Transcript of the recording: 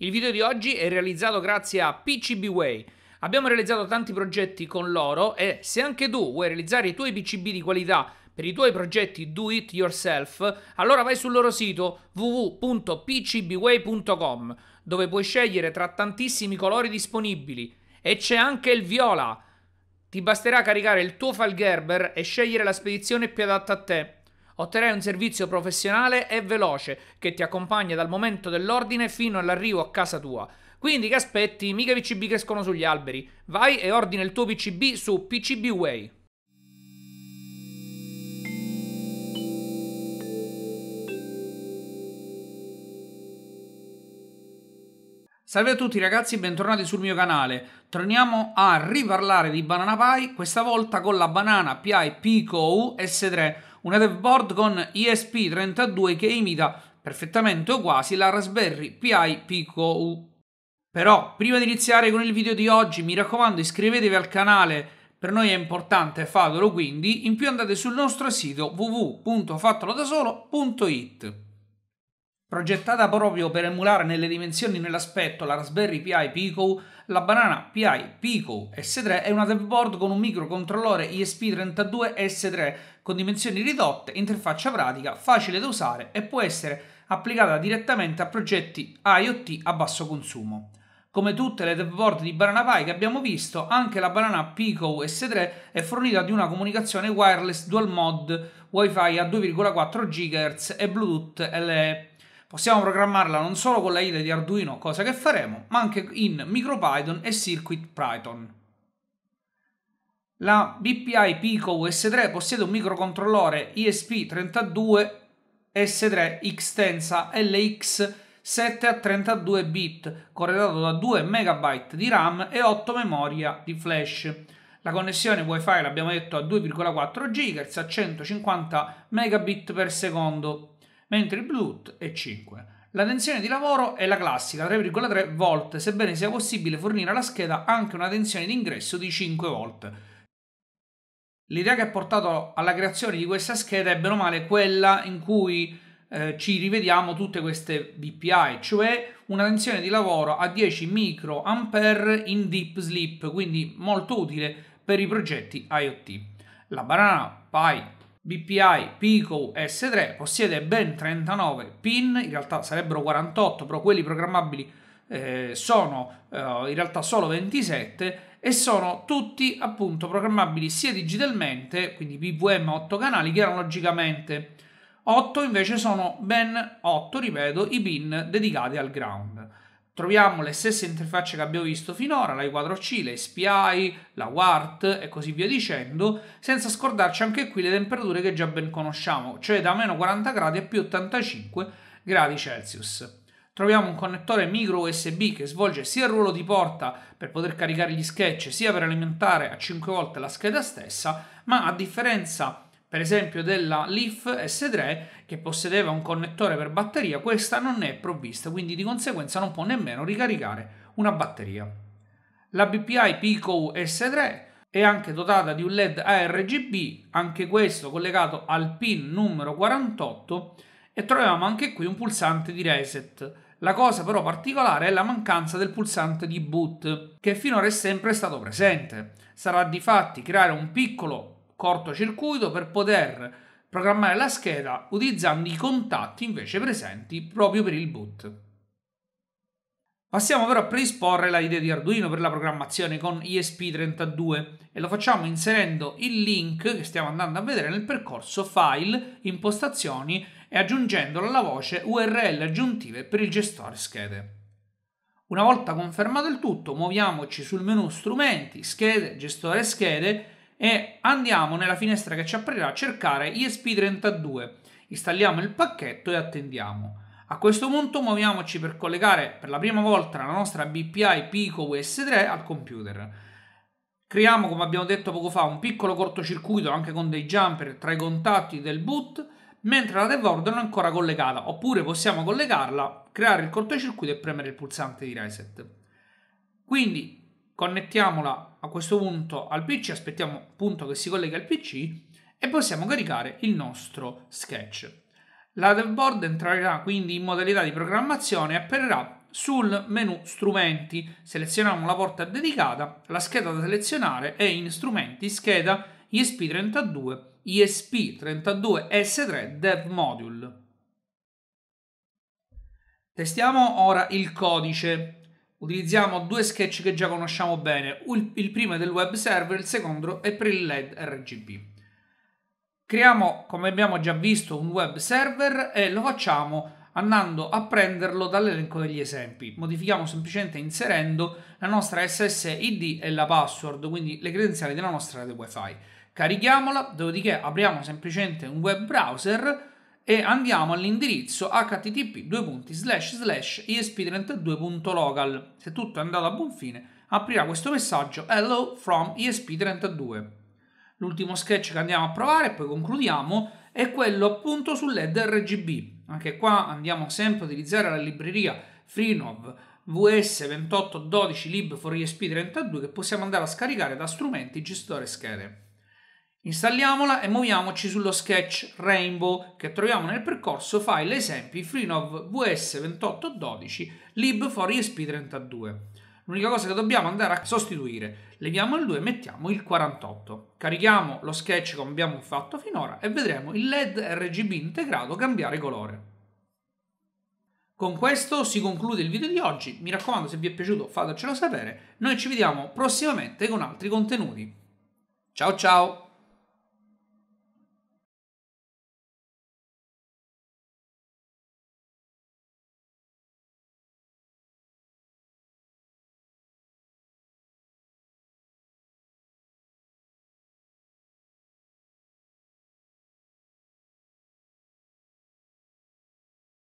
Il video di oggi è realizzato grazie a PCBWay. Abbiamo realizzato tanti progetti con loro e se anche tu vuoi realizzare i tuoi PCB di qualità per i tuoi progetti do it yourself, allora vai sul loro sito www.pcbway.com dove puoi scegliere tra tantissimi colori disponibili e c'è anche il viola. Ti basterà caricare il tuo file Gerber e scegliere la spedizione più adatta a te. Otterrai un servizio professionale e veloce che ti accompagna dal momento dell'ordine fino all'arrivo a casa tua. Quindi che aspetti? Mica i PCB crescono sugli alberi. Vai e ordina il tuo PCB su PCB Way. Salve a tutti ragazzi, bentornati sul mio canale. Torniamo a riparlare di Banana Pie, questa volta con la Banana Pie Pico S3 una deadboard con ESP32 che imita perfettamente o quasi la Raspberry Pi Pico U. Però, prima di iniziare con il video di oggi, mi raccomando iscrivetevi al canale, per noi è importante, fatelo quindi, in più andate sul nostro sito www.fattolodasolo.it. Progettata proprio per emulare nelle dimensioni e nell'aspetto la Raspberry Pi Pico, la banana Pi Pico S3 è una dev board con un microcontrollore ESP32S3 con dimensioni ridotte, interfaccia pratica, facile da usare e può essere applicata direttamente a progetti IoT a basso consumo. Come tutte le dev board di Banana Pi che abbiamo visto, anche la Banana Pico S3 è fornita di una comunicazione wireless dual mod, WiFi a 2,4 GHz e Bluetooth LE Possiamo programmarla non solo con la IDE di Arduino, cosa che faremo, ma anche in MicroPython e CircuitPython. La BPI Pico US3 possiede un microcontrollore ESP32 S3 Xtensa LX 7 a 32 bit, corredato da 2 MB di RAM e 8 memoria di flash. La connessione WiFi l'abbiamo detto a 2,4 GHz a 150 Mbps mentre il Bluetooth è 5. La tensione di lavoro è la classica 3,3 V, sebbene sia possibile fornire alla scheda anche una tensione d'ingresso di 5 V. L'idea che ha portato alla creazione di questa scheda è bene o male quella in cui eh, ci rivediamo tutte queste VPI, cioè una tensione di lavoro a 10 microampere in deep sleep, quindi molto utile per i progetti IoT. La Banana Pi BPI Pico S3 possiede ben 39 pin, in realtà sarebbero 48, però quelli programmabili eh, sono eh, in realtà solo 27 e sono tutti appunto programmabili sia digitalmente, quindi PVM 8 canali, che analogicamente 8 invece sono ben 8, ripeto, i pin dedicati al ground troviamo le stesse interfacce che abbiamo visto finora, la i4C, la SPI, la WART e così via dicendo, senza scordarci anche qui le temperature che già ben conosciamo, cioè da meno 40 gradi a più 85 gradi Celsius. Troviamo un connettore micro USB che svolge sia il ruolo di porta per poter caricare gli sketch, sia per alimentare a 5 volte la scheda stessa, ma a differenza di per esempio della Leaf S3 che possedeva un connettore per batteria, questa non è provvista, quindi di conseguenza non può nemmeno ricaricare una batteria. La BPI Pico S3 è anche dotata di un LED ARGB, anche questo collegato al pin numero 48 e troviamo anche qui un pulsante di reset. La cosa però particolare è la mancanza del pulsante di boot, che finora è sempre stato presente. Sarà di fatti creare un piccolo cortocircuito per poter programmare la scheda utilizzando i contatti invece presenti proprio per il boot. Passiamo però a predisporre la idea di Arduino per la programmazione con ESP32 e lo facciamo inserendo il link che stiamo andando a vedere nel percorso File, Impostazioni e aggiungendolo alla voce URL aggiuntive per il gestore schede. Una volta confermato il tutto, muoviamoci sul menu Strumenti, Schede, Gestore schede e andiamo nella finestra che ci aprirà a cercare ESP32. Installiamo il pacchetto e attendiamo. A questo punto muoviamoci per collegare per la prima volta la nostra BPI Pico US3 al computer. Creiamo, come abbiamo detto poco fa, un piccolo cortocircuito anche con dei jumper tra i contatti del boot, mentre la dev non è ancora collegata, oppure possiamo collegarla, creare il cortocircuito e premere il pulsante di reset. Quindi connettiamola a questo punto al PC, aspettiamo appunto che si colleghi al PC e possiamo caricare il nostro sketch. La devboard entrerà quindi in modalità di programmazione e apparirà sul menu strumenti. Selezioniamo la porta dedicata, la scheda da selezionare è in strumenti scheda ESP32 ESP32S3 Dev Module. Testiamo ora il codice Utilizziamo due sketch che già conosciamo bene, il primo è del web server, il secondo è per il LED RGB. Creiamo, come abbiamo già visto, un web server e lo facciamo andando a prenderlo dall'elenco degli esempi. Modifichiamo semplicemente inserendo la nostra SSID e la password, quindi le credenziali della nostra rete WiFi. Carichiamola, dopodiché apriamo semplicemente un web browser e andiamo all'indirizzo http esp32.local. Se tutto è andato a buon fine, aprirà questo messaggio Hello from ESP32. L'ultimo sketch che andiamo a provare e poi concludiamo è quello appunto sul LED RGB. Anche qua andiamo sempre a utilizzare la libreria Freenov VS2812 Lib4ESP32 che possiamo andare a scaricare da strumenti gestore schede. Installiamola e muoviamoci sullo sketch Rainbow che troviamo nel percorso file esempi FreeNov VS2812 lib4esp32. L'unica cosa che dobbiamo andare a sostituire, leviamo il 2 e mettiamo il 48. Carichiamo lo sketch come abbiamo fatto finora e vedremo il LED RGB integrato cambiare colore. Con questo si conclude il video di oggi, mi raccomando se vi è piaciuto fatecelo sapere, noi ci vediamo prossimamente con altri contenuti. Ciao ciao!